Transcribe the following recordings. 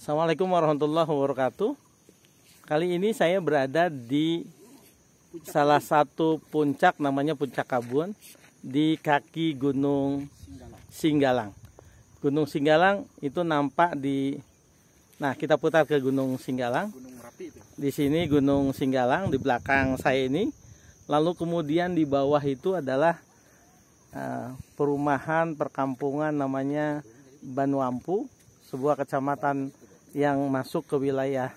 Assalamualaikum warahmatullahi wabarakatuh. Kali ini saya berada di salah satu puncak namanya Puncak Kabun di kaki Gunung Singgalang. Gunung Singgalang itu nampak di Nah, kita putar ke Gunung Singgalang. Di sini Gunung Singgalang di belakang saya ini. Lalu kemudian di bawah itu adalah uh, perumahan perkampungan namanya Banuampu, sebuah kecamatan yang masuk ke wilayah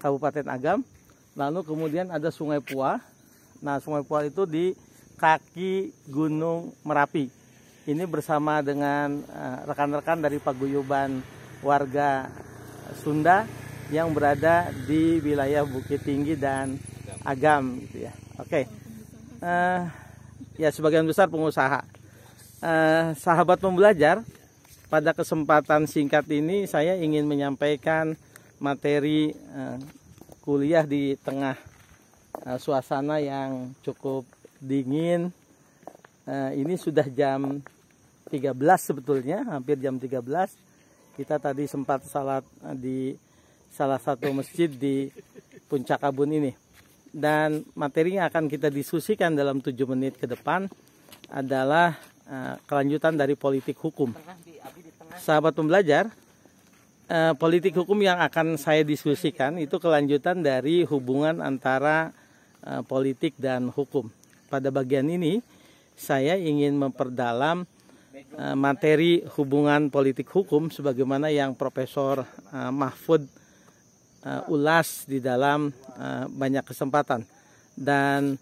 Kabupaten Agam. Lalu kemudian ada Sungai Pua. Nah, Sungai Pua itu di kaki Gunung Merapi. Ini bersama dengan eh, rekan-rekan dari paguyuban warga Sunda yang berada di wilayah Bukit Tinggi dan Agam gitu ya. Oke. Okay. Uh, eh, ya sebagian besar pengusaha. Uh, sahabat pembelajar pada kesempatan singkat ini saya ingin menyampaikan materi eh, kuliah di tengah eh, suasana yang cukup dingin. Eh, ini sudah jam 13 sebetulnya, hampir jam 13. Kita tadi sempat salat di salah satu masjid di Puncak Kabun ini. Dan materinya akan kita diskusikan dalam tujuh menit ke depan adalah Eh, kelanjutan dari politik hukum. Sahabat pembelajar, eh, politik hukum yang akan saya diskusikan itu kelanjutan dari hubungan antara eh, politik dan hukum. Pada bagian ini, saya ingin memperdalam materi hubungan politik hukum sebagaimana yang Profesor Mahfud ulas di dalam banyak kesempatan. Dan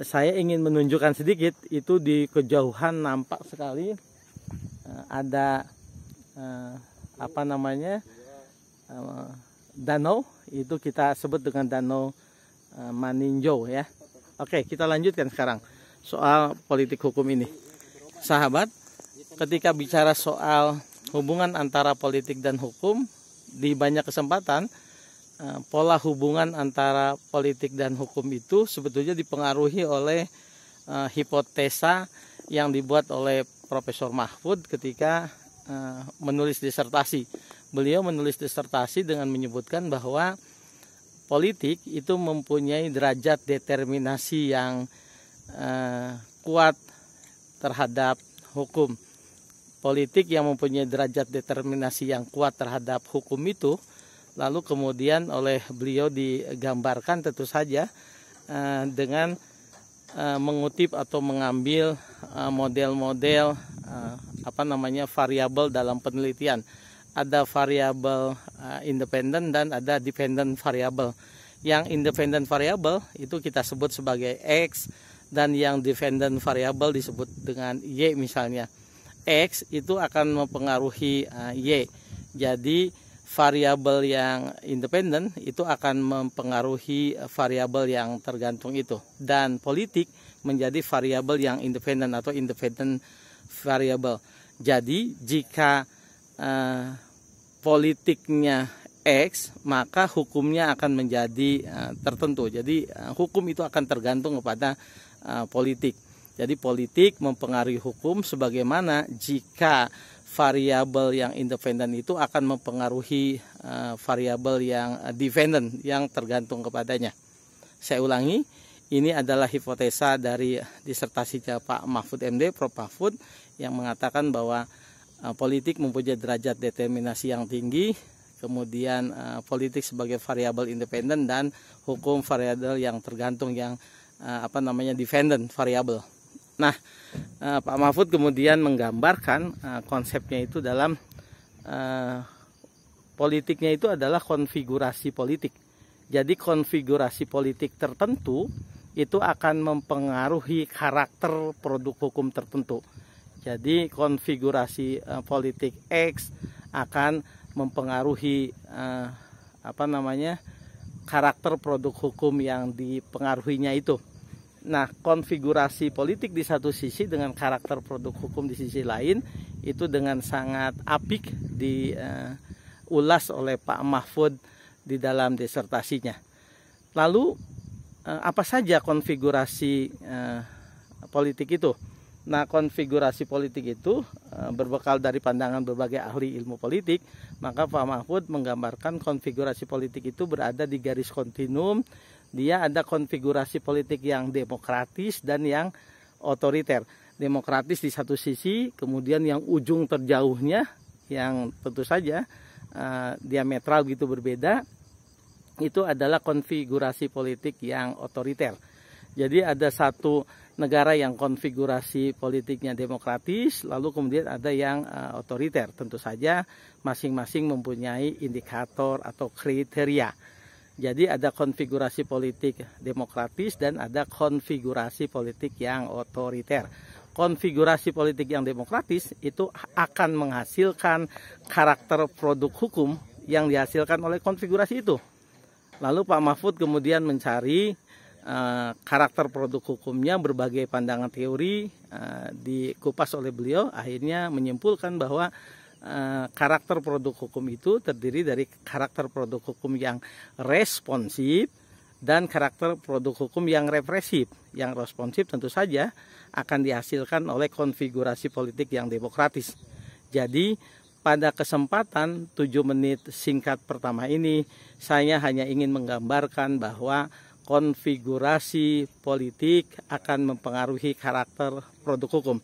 saya ingin menunjukkan sedikit itu di kejauhan nampak sekali eh, ada eh, apa namanya eh, danau itu kita sebut dengan danau Maninjo ya. Oke, kita lanjutkan sekarang soal politik hukum ini. Sahabat, ketika bicara soal hubungan antara politik dan hukum di banyak kesempatan Eh, pola hubungan antara politik dan hukum itu sebetulnya dipengaruhi oleh uh, hipotesa yang dibuat oleh Profesor Mahfud ketika uh, menulis disertasi. Beliau menulis disertasi dengan menyebutkan bahwa politik itu mempunyai derajat determinasi yang uh, kuat terhadap hukum. Politik yang mempunyai derajat determinasi yang kuat terhadap hukum itu lalu kemudian oleh beliau digambarkan tentu saja eh, dengan eh, mengutip atau mengambil eh, model-model apa namanya variabel dalam penelitian ada variabel independen dan ada dependent variabel yang independent variabel itu kita sebut sebagai x dan yang dependent variabel disebut dengan y misalnya x itu akan mempengaruhi y jadi variabel yang independen itu akan mempengaruhi variabel yang tergantung itu dan politik menjadi variabel yang independen atau independent variabel Jadi jika uh, politiknya X maka hukumnya akan menjadi uh, tertentu. Jadi uh, hukum itu akan tergantung kepada uh, politik. Jadi politik mempengaruhi hukum sebagaimana jika variabel yang independen itu akan mempengaruhi uh, variabel yang uh, dependent yang tergantung kepadanya. Saya ulangi, ini adalah hipotesa dari disertasinya Pak Mahfud MD, Prof Mahfud yang mengatakan bahwa uh, politik mempunyai derajat determinasi yang tinggi, kemudian uh, politik sebagai variabel independen dan hukum variabel yang tergantung yang uh, apa namanya dependent variabel. Nah, eh, Pak Mahfud kemudian menggambarkan eh, konsepnya itu dalam eh, politiknya itu adalah konfigurasi politik. Jadi konfigurasi politik tertentu itu akan mempengaruhi karakter produk hukum tertentu. Jadi konfigurasi politik X akan mempengaruhi apa namanya karakter produk hukum yang dipengaruhinya itu. Nah, konfigurasi politik di satu sisi dengan karakter produk hukum di sisi lain itu dengan sangat apik diulas eh, uh, oleh Pak Mahfud di dalam disertasinya. Lalu uh, apa saja konfigurasi uh, politik itu? Nah, konfigurasi politik itu berbekal dari pandangan berbagai ahli ilmu politik, maka Pak Mahfud menggambarkan konfigurasi politik itu berada di garis kontinum dia ada konfigurasi politik yang demokratis dan yang otoriter. Demokratis di satu sisi, kemudian yang ujung terjauhnya yang tentu saja uh, diametral gitu berbeda itu adalah konfigurasi politik yang otoriter. Jadi ada satu negara yang konfigurasi politiknya demokratis, lalu kemudian ada yang uh, otoriter. Tentu saja masing-masing mempunyai indikator atau kriteria. Jadi ada konfigurasi politik demokratis dan ada konfigurasi politik yang otoriter. Konfigurasi politik yang demokratis itu akan menghasilkan karakter produk hukum yang dihasilkan oleh konfigurasi itu. Lalu Pak Mahfud kemudian mencari uh, karakter produk hukumnya berbagai pandangan teori uh, dikupas oleh beliau akhirnya menyimpulkan bahwa Eh, karakter produk hukum itu terdiri dari karakter produk hukum yang responsif dan karakter produk hukum yang represif. Yang responsif tentu saja akan dihasilkan oleh konfigurasi politik yang demokratis. Jadi pada kesempatan 7 menit singkat pertama ini saya hanya ingin menggambarkan bahwa konfigurasi politik akan mempengaruhi karakter produk hukum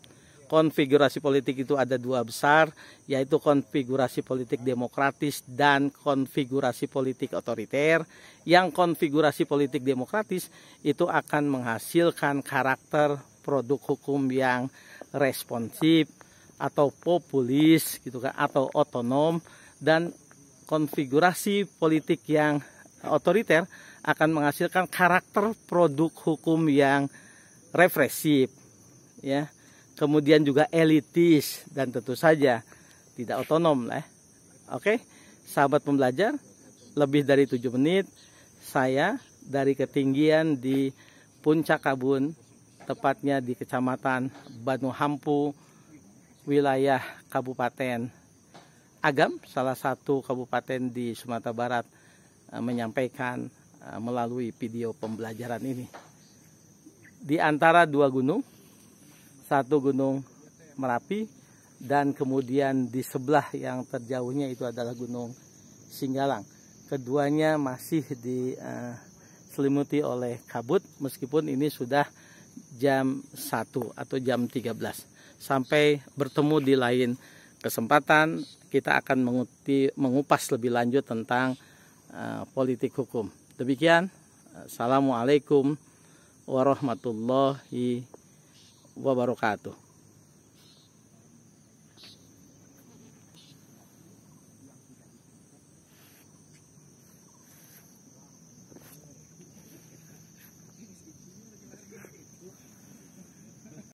konfigurasi politik itu ada dua besar, yaitu konfigurasi politik demokratis dan konfigurasi politik otoriter. Yang konfigurasi politik demokratis itu akan menghasilkan karakter produk hukum yang responsif atau populis gitu kan atau otonom dan konfigurasi politik yang otoriter akan menghasilkan karakter produk hukum yang represif ya kemudian juga elitis dan tentu saja tidak otonom lah. Ya. Oke, sahabat pembelajar, lebih dari tujuh menit saya dari ketinggian di puncak Kabun tepatnya di Kecamatan Banu Hampu wilayah Kabupaten Agam, salah satu kabupaten di Sumatera Barat eh, menyampaikan eh, melalui video pembelajaran ini. Di antara dua gunung satu Gunung Merapi dan kemudian di sebelah yang terjauhnya itu adalah Gunung Singgalang. Keduanya masih diselimuti eh, uh, oleh kabut meskipun ini sudah jam 1 atau jam 13. Sampai bertemu di lain kesempatan kita akan menguti, mengupas lebih lanjut tentang uh, politik hukum. Demikian, Assalamualaikum warahmatullahi wabarakatuh